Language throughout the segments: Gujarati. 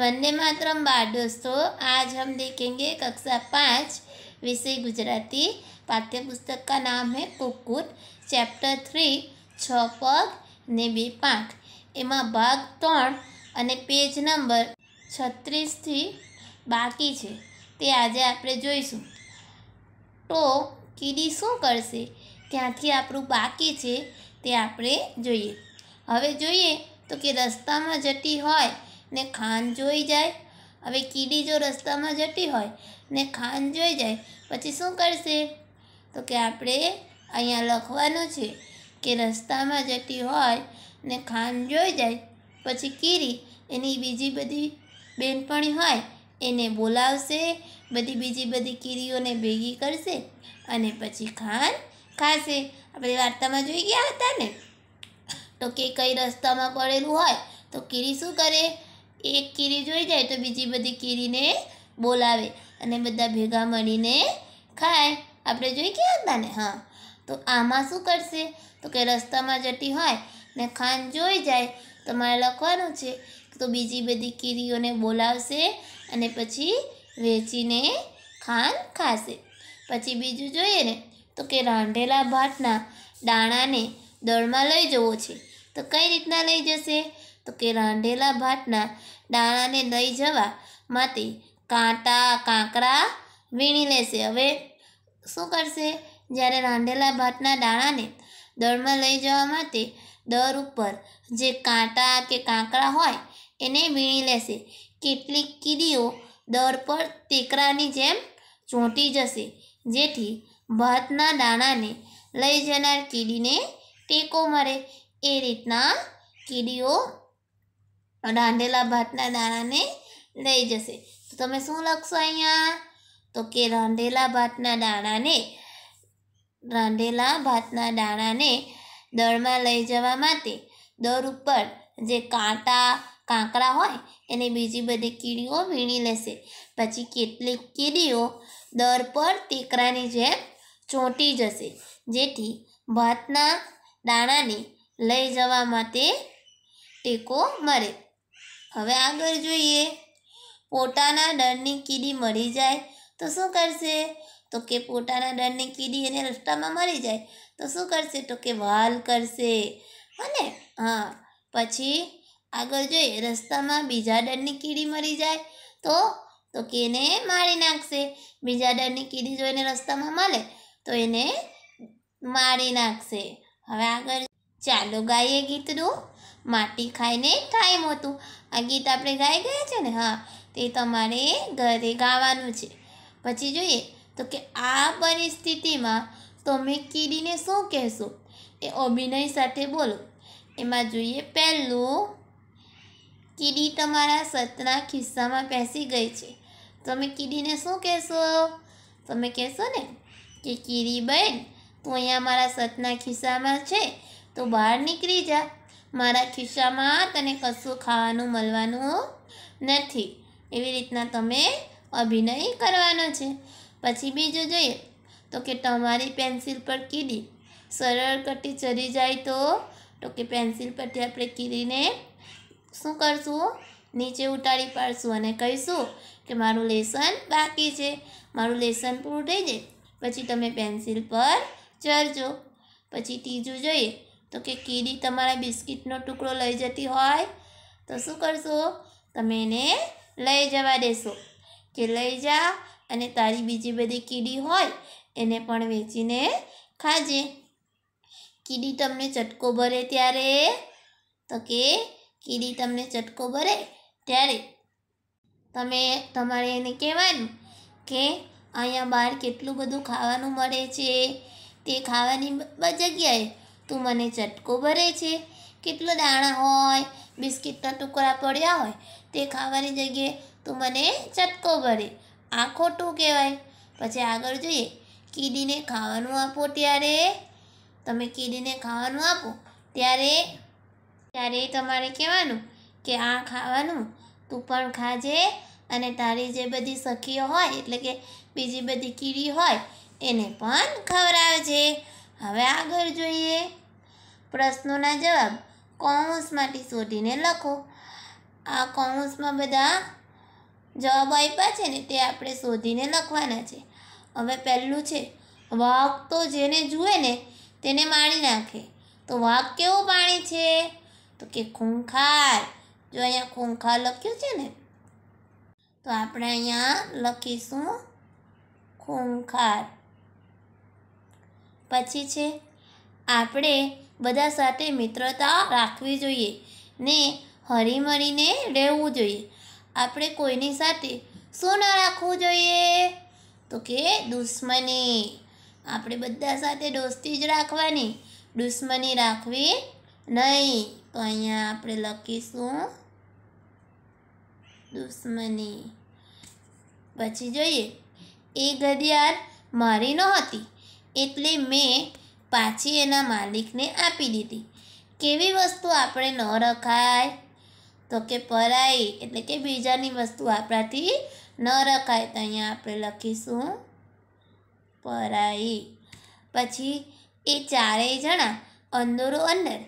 वंदे मातरम બાર दोस्तों આજ હમ દેખેંગે કક્ષા પાંચ વિષય ગુજરાતી पाठ्य पुस्तक का नाम है ચેપ્ટર થ્રી છ પગ ને બે પાંખ એમાં ભાગ ત્રણ અને પેજ નંબર છત્રીસથી બાકી છે તે આજે આપણે જોઈશું તો કીડી શું કરશે ત્યાંથી આપણું બાકી છે તે આપણે જોઈએ હવે જોઈએ તો કે રસ્તામાં જતી હોય ને ખાંડ જોઈ જાય હવે કીડી જો રસ્તામાં જતી હોય ને ખાંડ જોઈ જાય પછી શું કરશે તો કે આપણે અહીંયા લખવાનું છે કે રસ્તામાં જતી હોય ને ખાંડ જોઈ જાય પછી કીડી એની બીજી બધી બેનપણી હોય એને બોલાવશે બધી બીજી બધી કીરીઓને ભેગી કરશે અને પછી ખાંડ ખાશે આપણે વાર્તામાં જોઈ ગયા હતા ને તો કે કઈ રસ્તામાં પડેલું હોય તો કીરી શું કરે એક કીરી જોઈ જાય તો બીજી બધી કીરીને બોલાવે અને બધા ભેગા મળીને ખાય આપણે જોઈ ગયા હતા ને હા તો આમાં શું કરશે તો કે રસ્તામાં જતી હોય ને ખાંડ જોઈ જાય તો મારે લખવાનું છે તો બીજી બધી કીરીઓને બોલાવશે અને પછી વેચીને ખાંડ ખાશે પછી બીજું જોઈએ ને તો કે રાંધેલા ભાતના દાણાને દળમાં લઈ જવો છે તો કઈ રીતના લઈ જશે તો કે રાંધેલા ભાતના દાણાને દઈ જવા માટે કાંટા કાંકરા વીણી લેશે હવે શું કરશે જ્યારે રાંધેલા ભાતના દાણાને દળમાં લઈ જવા માટે દર ઉપર જે કાંટા કે કાંકરા હોય એને વીણી લેશે કેટલીક કીડીઓ દર પર ટેકરાની જેમ ચોંટી જશે જેથી ભાતના દાણાને લઈ જનાર કીડીને ટેકો મળે એ રીતના કીડીઓ રાંધેલા ભાતના દાણાને લઈ જશે તો તમે શું લખશો અહીંયા તો કે રાંધેલા ભાતના દાણાને રાંધેલા ભાતના દાણાને દળમાં લઈ જવા માટે દર ઉપર જે કાંટા કાંકરા હોય એને બીજી બધી કીડીઓ વીણી લેશે પછી કેટલીક કીડીઓ દર પર ટેકરાની જેમ ચોંટી જશે જેથી ભાતના દાણાને લઈ જવા માટે ટેકો મળે હવે આગળ જોઈએ પોતાના ડરની કીડી મળી જાય તો શું કરશે તો કે પોતાના ડરની કીડી એને રસ્તામાં મળી જાય તો શું કરશે તો કે વાલ કરશે અને હા પછી આગળ જોઈએ રસ્તામાં બીજા ડરની કીડી મળી જાય તો તો કે એને મારી નાખશે બીજા ડરની કીડી જો એને રસ્તામાં મળે તો એને મારી નાખશે હવે આગળ ચાલો ગાઈએ ગીતનું માટી ખાઈને ટાઈમ હતું આ ગીત આપણે ગાઈ ગયા છે ને હા તે તમારે ઘરે ગાવાનું છે પછી જોઈએ તો કે આ પરિસ્થિતિમાં તમે કીડીને શું કહેશો એ અભિનય સાથે બોલો એમાં જોઈએ પહેલું કીડી તમારા સતના ખિસ્સામાં બેસી ગઈ છે તમે કીડીને શું કહેશો તમે કહેશો ને કે કીડી બહેન તું અહીંયા મારા સતના ખિસ્સામાં છે તો બહાર નીકળી જા મારા ખિસ્સામાં તને કશું ખાવાનું મળવાનું નથી એવી રીતના તમે અભિનય કરવાનો છે પછી બીજું જોઈએ તો કે તમારી પેન્સિલ પર કીડી સરળ કટી ચરી જાય તો તો કે પેન્સિલ પરથી આપણે કીડીને શું કરશું નીચે ઉતારી પાડશું અને કહીશું કે મારું લેસન બાકી છે મારું લેસન પૂરું થઈ જાય પછી તમે પેન્સિલ પર ચરજો પછી ત્રીજું જોઈએ તો કે કીડી તમારા બિસ્કિટનો ટુકડો લઈ જતી હોય તો શું કરશો તમે એને લઈ જવા દેશો કે લઈ જા અને તારી બીજી બધી કીડી હોય એને પણ વેચીને ખાજે કીડી તમને ચટકો ભરે ત્યારે તો કે કીડી તમને ચટકો ભરે ત્યારે તમે તમારે એને કહેવાનું કે અહીંયા બહાર કેટલું બધું ખાવાનું મળે છે તે ખાવાની જગ્યાએ તું મને ચટકો ભરે છે કેટલો દાણા હોય બિસ્કિટના ટુકડા પડ્યા હોય તે ખાવાની જગ્યાએ તું મને ચટકો ભરે આ ખોટું કહેવાય પછી આગળ જોઈએ કીડીને ખાવાનું આપો ત્યારે તમે કીડીને ખાવાનું આપો ત્યારે ત્યારે તમારે કહેવાનું કે આ ખાવાનું તું પણ ખાજે અને તારી જે બધી સખીઓ હોય એટલે કે બીજી બધી કીડી હોય એને પણ ખવડાવજે હવે આગળ જોઈએ પ્રશ્નોના જવાબ કૌંસમાંથી શોધીને લખો આ કૌંસમાં બધા જવાબ આપ્યા છે ને તે આપણે શોધીને લખવાના છે હવે પહેલું છે વાઘ તો જેને જુએ ને તેને માણી નાખે તો વાઘ કેવું પાણી છે તો કે ખૂંખાર જો અહીંયા ખૂંખાર લખ્યું છે ને તો આપણે અહીંયા લખીશું ખૂંખાર પછી છે આપણે બધા સાથે મિત્રતા રાખવી જોઈએ ને હરીમરીને રહેવું જોઈએ આપણે કોઈની સાથે શું ન રાખવું જોઈએ તો કે દુશ્મની આપણે બધા સાથે દોસ્તી જ રાખવાની દુશ્મની રાખવી નહીં તો અહીંયા આપણે લખીશું દુશ્મની પછી જોઈએ એ ઘડિયાળ મારી નહોતી એટલે મેં પાછી એના માલિકને આપી દીધી કેવી વસ્તુ આપણે ન રખાય તો કે પરાઈ એટલે કે બીજાની વસ્તુ આપણાથી ન રખાય તો અહીંયા આપણે લખીશું પરાઈ પછી એ ચારેય જણા અંદરો અંદર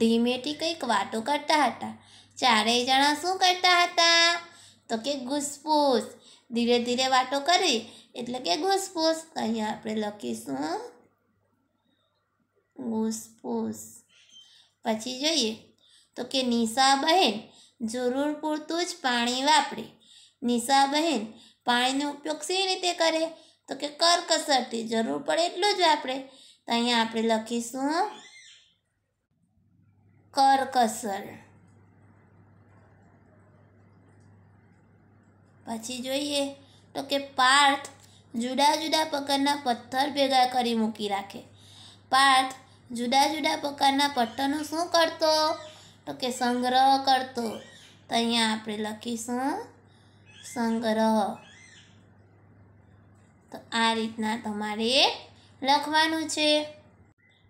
ધીમેથી કંઈક વાતો કરતા હતા ચારેય જણા શું કરતા હતા તો કે ગુસપુસ ધીરે ધીરે વાટો કરી એટલે કે ઘૂસપૂસ અહીંયા આપણે લખીશું ઘૂસપૂસ પછી જોઈએ તો કે નિશા બહેન જરૂર પૂરતું જ પાણી વાપરે નિશા બહેન પાણીનો ઉપયોગ સી રીતે કરે તો કે કરકસરથી જરૂર પડે એટલું જ વાપરે તો અહીંયા આપણે લખીશું કરકસર પછી જોઈએ તો કે પાર્થ જુદા જુદા પ્રકારના પથ્થર ભેગા કરી મૂકી રાખે પાર્થ જુદા જુદા પ્રકારના પથ્થરનો શું કરતો તો કે સંગ્રહ કરતો તો અહીંયા આપણે લખીશું સંગ્રહ તો આ રીતના તમારે લખવાનું છે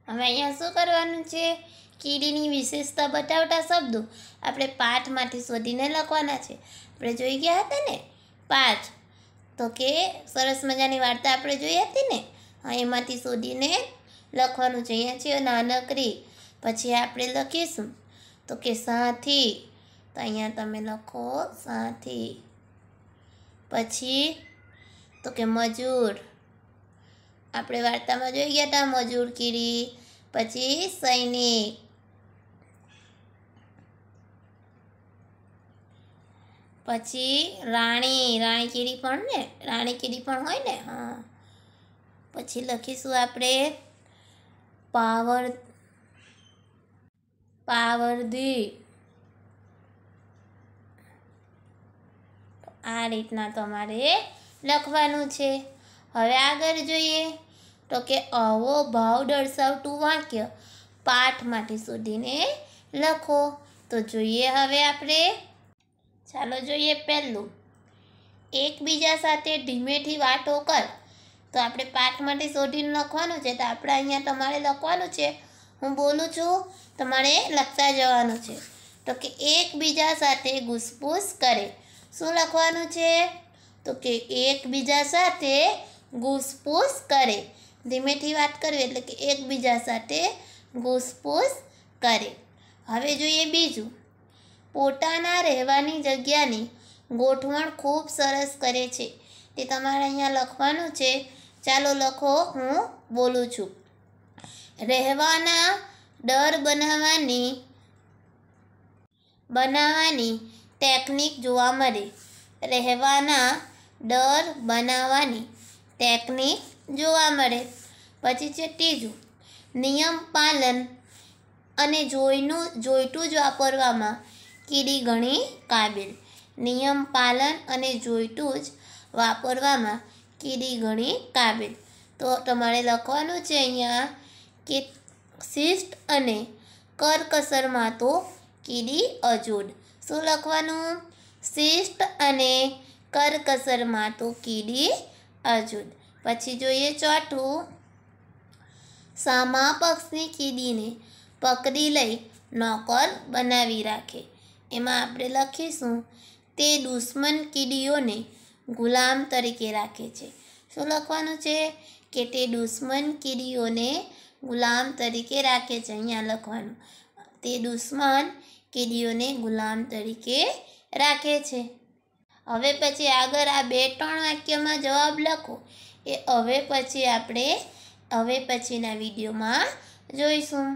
હવે અહીંયા શું કરવાનું છે કીડીની વિશેષતા બતાવતા શબ્દો આપણે પાઠમાંથી શોધીને લખવાના છે આપણે જોઈ ગયા હતા ને પાંચ તો કે સરસ મજાની વાર્તા આપણે જોઈ હતી ને એમાંથી શોધીને લખવાનું છે અહીંયા છે નાનકડી પછી આપણે લખીશું તો કે સાથી તો અહીંયા તમે લખો સાથી પછી તો કે મજૂર આપણે વાર્તામાં જોઈ ગયા હતા મજૂર કીરી પછી સૈનિક પછી રાણી રાણી કીડી પણ ને રાણી કીડી પણ હોય ને હા પછી લખીશું આપણે પાવર પાવરધી આ રીતના તમારે લખવાનું છે હવે આગળ જોઈએ તો કે આવો ભાવ દર્શાવતું વાક્ય માટે શોધીને લખો તો જોઈએ હવે આપણે ચાલો જોઈએ પહેલું એકબીજા સાથે ધીમેથી વાતો કર તો આપણે પાઠમાંથી શોધીને લખવાનું છે તો આપણે અહીંયા તમારે લખવાનું છે હું બોલું છું તમારે લખતા જવાનું છે તો કે એકબીજા સાથે ઘૂસપૂસ કરે શું લખવાનું છે તો કે એકબીજા સાથે ઘૂસપૂસ કરે ધીમેથી વાત કરવી એટલે કે એકબીજા સાથે ઘૂસપૂસ કરે હવે જોઈએ બીજું પોતાના રહેવાની જગ્યાની ગોઠવણ ખૂબ સરસ કરે છે તે તમારે અહીંયા લખવાનું છે ચાલો લખો હું બોલું છું રહેવાના ડર બનાવવાની બનાવવાની ટેકનિક જોવા મળે રહેવાના ડર બનાવવાની ટેકનિક જોવા મળે પછી છે ત્રીજું નિયમ પાલન અને જોઈનું જોઈતું જ વાપરવામાં કીડી ગણી કાબિલ નિયમ પાલન અને જોઈતું જ વાપરવામાં કીડી ગણી કાબિલ તો તમારે લખવાનું છે અહીંયા કે શિસ્ત અને કરકસરમાં તો કીડી અજોડ શું લખવાનું શિસ્ત અને કરકસરમાં તો કીડી અજોડ પછી જોઈએ ચોથું સામા પક્ષની કીડીને પકડી લઈ નોકર બનાવી રાખે એમાં આપણે લખીશું તે દુશ્મન કીડીઓને ગુલામ તરીકે રાખે છે શું લખવાનું છે કે તે દુશ્મન કીડીઓને ગુલામ તરીકે રાખે છે અહીંયા લખવાનું તે દુશ્મન કીડીઓને ગુલામ તરીકે રાખે છે હવે પછી આગળ આ બે ત્રણ વાક્યમાં જવાબ લખો એ હવે પછી આપણે હવે પછીના વિડીયોમાં જોઈશું